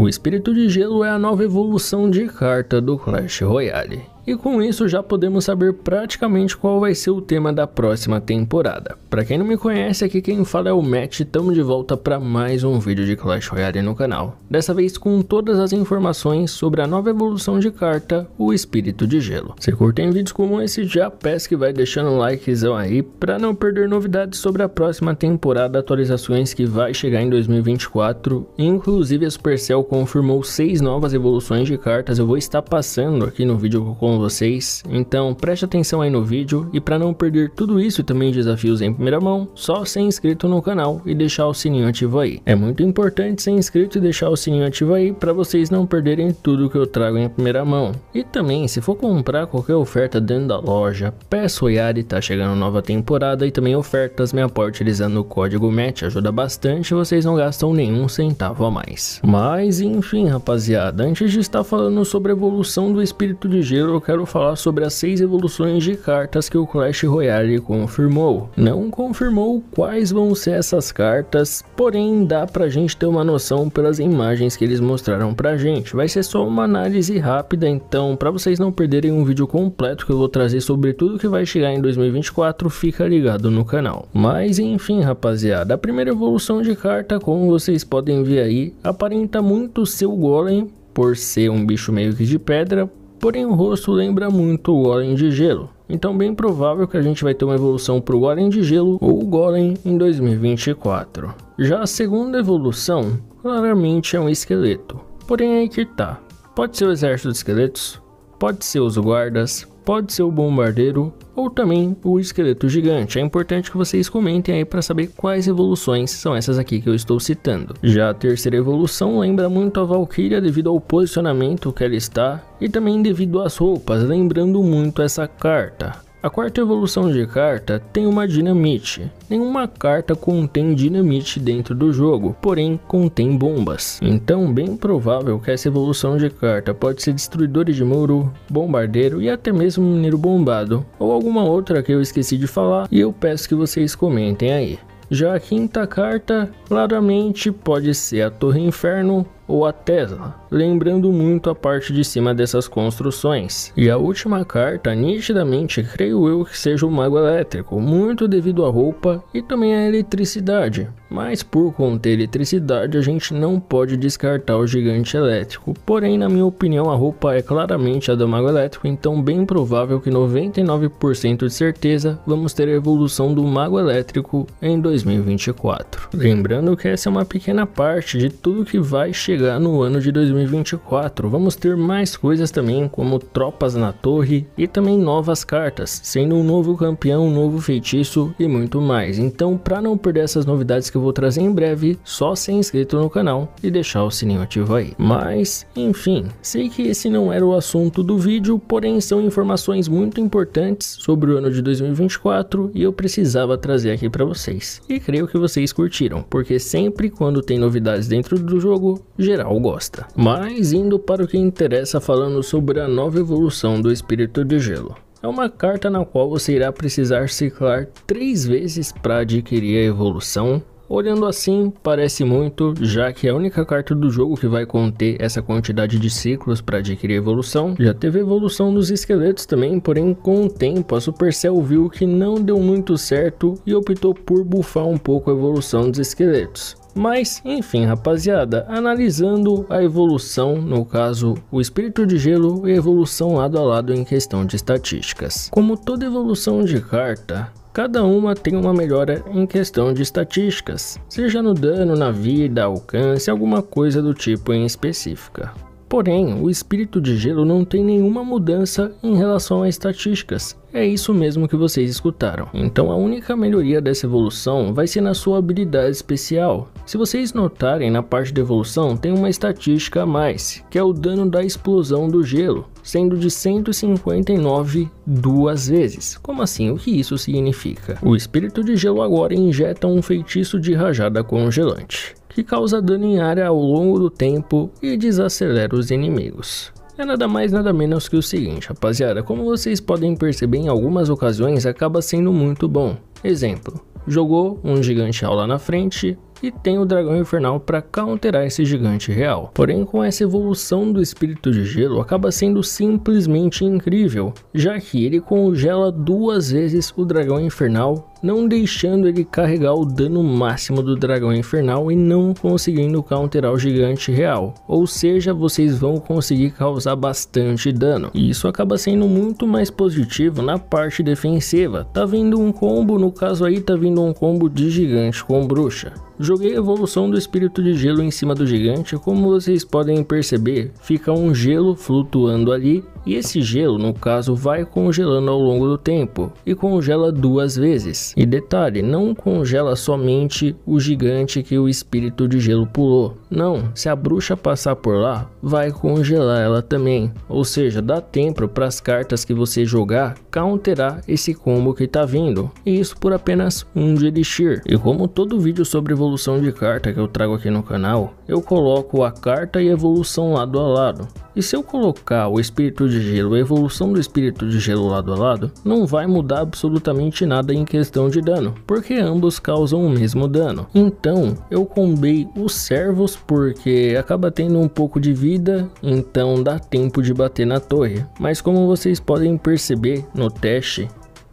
O Espírito de Gelo é a nova evolução de carta do Clash Royale. E com isso já podemos saber praticamente qual vai ser o tema da próxima temporada. Para quem não me conhece, aqui quem fala é o Matt, estamos de volta para mais um vídeo de Clash Royale no canal. Dessa vez com todas as informações sobre a nova evolução de carta, o Espírito de Gelo. Se curtem vídeos como esse, já peço que vai deixando um likezão aí para não perder novidades sobre a próxima temporada, atualizações que vai chegar em 2024. Inclusive a Supercell confirmou seis novas evoluções de cartas, eu vou estar passando aqui no vídeo com vocês, então preste atenção aí no vídeo e para não perder tudo isso e também desafios em primeira mão, só ser inscrito no canal e deixar o sininho ativo aí. É muito importante ser inscrito e deixar o sininho ativo aí para vocês não perderem tudo que eu trago em primeira mão. E também, se for comprar qualquer oferta dentro da loja, peço Yari, tá chegando nova temporada e também ofertas me apoia utilizando o código match ajuda bastante vocês não gastam nenhum centavo a mais. Mas enfim rapaziada, antes de estar falando sobre a evolução do espírito de gelo, eu quero falar sobre as seis evoluções de cartas que o Clash Royale confirmou. Não confirmou quais vão ser essas cartas, porém dá pra gente ter uma noção pelas imagens que eles mostraram pra gente. Vai ser só uma análise rápida, então para vocês não perderem um vídeo completo que eu vou trazer sobre tudo que vai chegar em 2024, fica ligado no canal. Mas enfim rapaziada, a primeira evolução de carta, como vocês podem ver aí, aparenta muito seu Golem, por ser um bicho meio que de pedra, porém o rosto lembra muito o Golem de Gelo. Então bem provável que a gente vai ter uma evolução para o Golem de Gelo ou Golem em 2024. Já a segunda evolução, claramente é um esqueleto. Porém aí que tá, pode ser o exército de esqueletos, pode ser os guardas, pode ser o bombardeiro ou também o esqueleto gigante. É importante que vocês comentem aí para saber quais evoluções são essas aqui que eu estou citando. Já a terceira evolução lembra muito a Valkyria devido ao posicionamento que ela está e também devido às roupas, lembrando muito essa carta. A quarta evolução de carta tem uma dinamite. Nenhuma carta contém dinamite dentro do jogo, porém contém bombas. Então, bem provável que essa evolução de carta pode ser destruidor de muro, bombardeiro e até mesmo mineiro bombado, ou alguma outra que eu esqueci de falar e eu peço que vocês comentem aí. Já a quinta carta claramente pode ser a Torre Inferno, ou a Tesla, lembrando muito a parte de cima dessas construções. E a última carta, nitidamente, creio eu que seja o Mago Elétrico, muito devido à roupa e também à eletricidade. Mas por conter eletricidade, a gente não pode descartar o Gigante Elétrico. Porém, na minha opinião, a roupa é claramente a do Mago Elétrico, então bem provável que 99% de certeza vamos ter a evolução do Mago Elétrico em 2024. Lembrando que essa é uma pequena parte de tudo que vai chegar chegar no ano de 2024, vamos ter mais coisas também, como tropas na torre e também novas cartas, sendo um novo campeão, um novo feitiço e muito mais. Então, para não perder essas novidades que eu vou trazer em breve, só ser inscrito no canal e deixar o sininho ativo aí. Mas, enfim, sei que esse não era o assunto do vídeo, porém são informações muito importantes sobre o ano de 2024 e eu precisava trazer aqui para vocês. E creio que vocês curtiram, porque sempre quando tem novidades dentro do jogo, geral gosta. Mas indo para o que interessa falando sobre a nova evolução do Espírito de Gelo. É uma carta na qual você irá precisar ciclar três vezes para adquirir a evolução Olhando assim, parece muito, já que a única carta do jogo que vai conter essa quantidade de ciclos para adquirir evolução, já teve evolução dos esqueletos também, porém com o tempo a Supercell viu que não deu muito certo e optou por bufar um pouco a evolução dos esqueletos. Mas, enfim, rapaziada, analisando a evolução, no caso, o espírito de gelo e a evolução lado a lado em questão de estatísticas. Como toda evolução de carta, Cada uma tem uma melhora em questão de estatísticas, seja no dano, na vida, alcance, alguma coisa do tipo em específica. Porém, o espírito de gelo não tem nenhuma mudança em relação a estatísticas, é isso mesmo que vocês escutaram. Então a única melhoria dessa evolução vai ser na sua habilidade especial. Se vocês notarem, na parte da evolução tem uma estatística a mais, que é o dano da explosão do gelo, sendo de 159 duas vezes. Como assim? O que isso significa? O espírito de gelo agora injeta um feitiço de rajada congelante que causa dano em área ao longo do tempo e desacelera os inimigos. É nada mais nada menos que o seguinte, rapaziada, como vocês podem perceber em algumas ocasiões acaba sendo muito bom. Exemplo, jogou um gigante lá na frente, e tem o dragão infernal para counterar esse gigante real. Porém, com essa evolução do espírito de gelo, acaba sendo simplesmente incrível, já que ele congela duas vezes o dragão infernal não deixando ele carregar o dano máximo do dragão infernal e não conseguindo counterar o gigante real, ou seja, vocês vão conseguir causar bastante dano, e isso acaba sendo muito mais positivo na parte defensiva, tá vindo um combo, no caso aí tá vindo um combo de gigante com bruxa, Joguei a evolução do espírito de gelo em cima do gigante, como vocês podem perceber, fica um gelo flutuando ali e esse gelo, no caso, vai congelando ao longo do tempo e congela duas vezes. E detalhe, não congela somente o gigante que o espírito de gelo pulou. Não, se a bruxa passar por lá, vai congelar ela também. Ou seja, dá tempo para as cartas que você jogar counterar esse combo que tá vindo. E isso por apenas um de elixir. E como todo vídeo sobre evolução de carta que eu trago aqui no canal, eu coloco a carta e a evolução lado a lado. E se eu colocar o espírito de de gelo, a evolução do espírito de gelo lado a lado, não vai mudar absolutamente nada em questão de dano, porque ambos causam o mesmo dano. Então, eu combei os servos porque acaba tendo um pouco de vida, então dá tempo de bater na torre. Mas como vocês podem perceber no teste,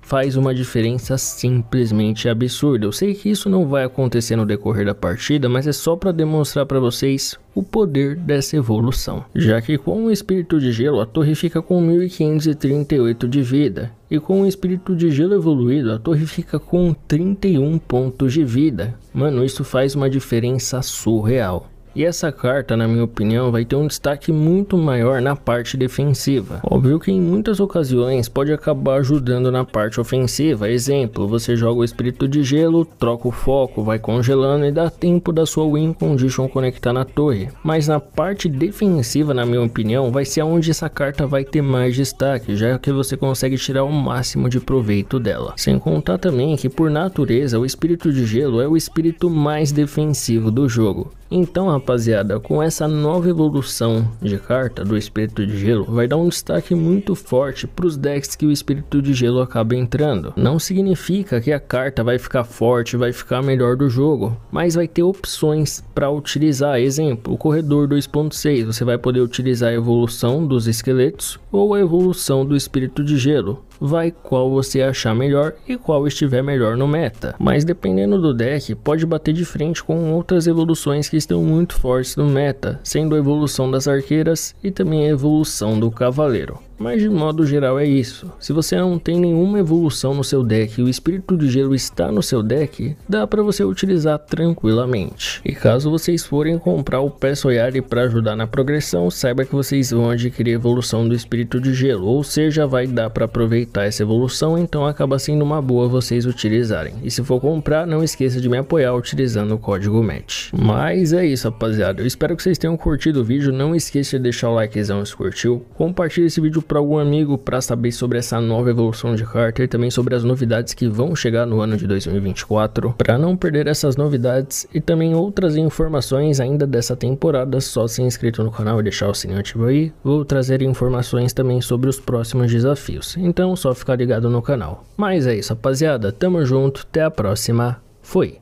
faz uma diferença simplesmente absurda. Eu sei que isso não vai acontecer no decorrer da partida, mas é só para demonstrar para vocês o poder dessa evolução, já que com o espírito de gelo a torre fica com 1538 de vida, e com o espírito de gelo evoluído a torre fica com 31 pontos de vida. Mano, isso faz uma diferença surreal. E essa carta, na minha opinião, vai ter um destaque muito maior na parte defensiva. Óbvio que em muitas ocasiões pode acabar ajudando na parte ofensiva. Exemplo, você joga o espírito de gelo, troca o foco, vai congelando e dá tempo da sua win condition conectar na torre. Mas na parte defensiva, na minha opinião, vai ser onde essa carta vai ter mais destaque, já que você consegue tirar o máximo de proveito dela. Sem contar também que por natureza o espírito de gelo é o espírito mais defensivo do jogo. Então, rapaziada, com essa nova evolução de carta do Espírito de Gelo, vai dar um destaque muito forte para os decks que o Espírito de Gelo acaba entrando. Não significa que a carta vai ficar forte, vai ficar melhor do jogo, mas vai ter opções para utilizar. Exemplo, o Corredor 2.6, você vai poder utilizar a evolução dos esqueletos ou a evolução do Espírito de Gelo vai qual você achar melhor e qual estiver melhor no meta. Mas dependendo do deck, pode bater de frente com outras evoluções que estão muito fortes no meta, sendo a evolução das arqueiras e também a evolução do cavaleiro. Mas de modo geral é isso. Se você não tem nenhuma evolução no seu deck e o espírito de gelo está no seu deck, dá para você utilizar tranquilamente. E caso vocês forem comprar o pé Soyari para ajudar na progressão, saiba que vocês vão adquirir evolução do espírito de gelo, ou seja, vai dar para aproveitar essa evolução, então acaba sendo uma boa vocês utilizarem. E se for comprar, não esqueça de me apoiar utilizando o código MET. Mas é isso, rapaziada. Eu espero que vocês tenham curtido o vídeo. Não esqueça de deixar o likezão se curtiu. Compartilhe esse vídeo para algum amigo para saber sobre essa nova evolução de Carter e também sobre as novidades que vão chegar no ano de 2024. Para não perder essas novidades e também outras informações ainda dessa temporada, só se inscrito no canal e deixar o sininho ativo aí, vou trazer informações também sobre os próximos desafios. Então só ficar ligado no canal. Mas é isso, rapaziada, tamo junto, até a próxima. Fui.